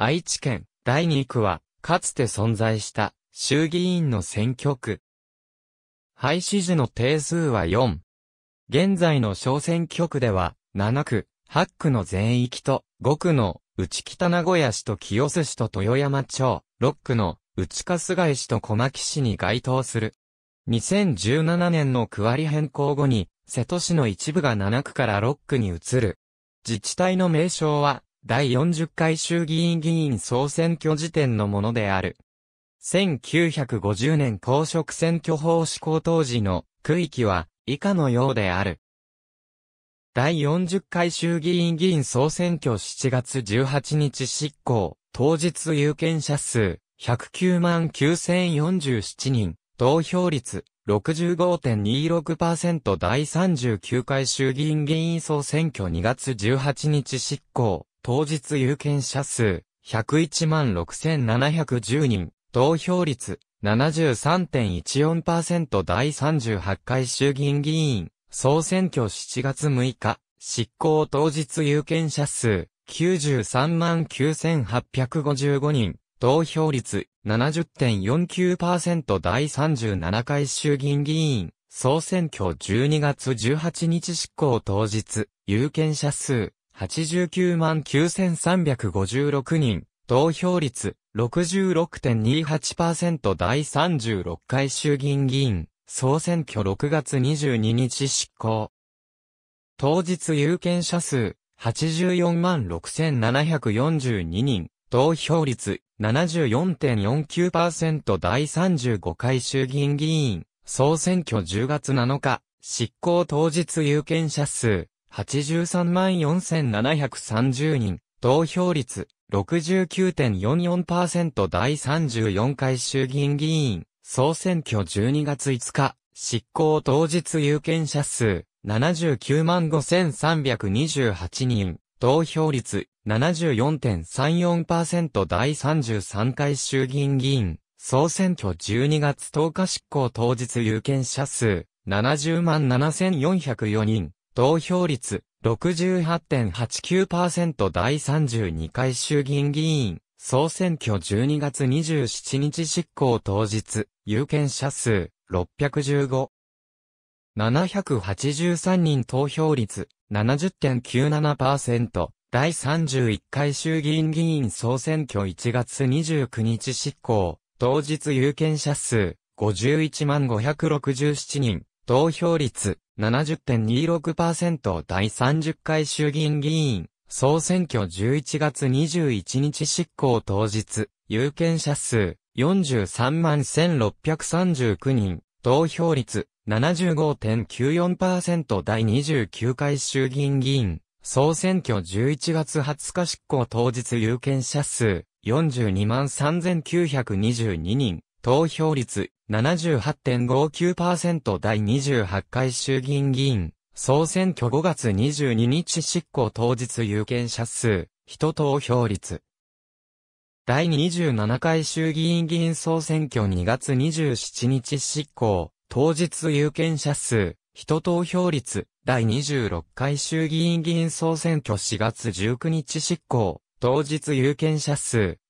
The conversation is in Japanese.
愛知県第2区は、かつて存在した衆議院の選挙区。廃止時の定数は4。現在の小選挙区では、7区、8区の全域と、5区の内北名古屋市と清洲市と豊山町、6区の内春日井市と小牧市に該当する。2017年の区割り変更後に、瀬戸市の一部が7区から6区に移る。自治体の名称は、第40回衆議院議員総選挙時点のものである。1950年公職選挙法施行当時の区域は以下のようである。第40回衆議院議員総選挙7月18日執行、当日有権者数109万9047人、投票率65.26%第39回衆議院議員総選挙2月18日執行、当日有権者数、101万6710人、投票率73.14%第38回衆議院議員、総選挙7月6日、執行当日有権者数、93万9855人、投票率70.49%第37回衆議院議員、総選挙12月18日執行当日、有権者数89万9356人、投票率66.28%第36回衆議院議員、総選挙6月22日執行。当日有権者数、84万6742人、投票率74.49%第35回衆議院議員、総選挙10月7日、執行当日有権者数83万4730人、投票率69.44%第34回衆議院議員、総選挙12月5日、執行当日有権者数、79万5328人、投票率74.34%第33回衆議院議員、総選挙12月10日執行当日有権者数、70万7404人、投票率68.89%第32回衆議院議員、総選挙12月27日執行当日、有権者数615。783人投票率70.97%第31回衆議院議員総選挙1月29日執行当日有権者数51万567人投票率70.26%第30回衆議院議員、総選挙11月21日執行当日、有権者数43万1639人、投票率75.94%第29回衆議院議員、総選挙11月20日執行当日有権者数42万3922人、投票率78.59%第28回衆議院議員、総選挙5月22日執行当日有権者数、人投票率。第27回衆議院議員総選挙2月27日執行、当日有権者数、人投票率、第26回衆議院議員総選挙4月19日執行、当日有権者数、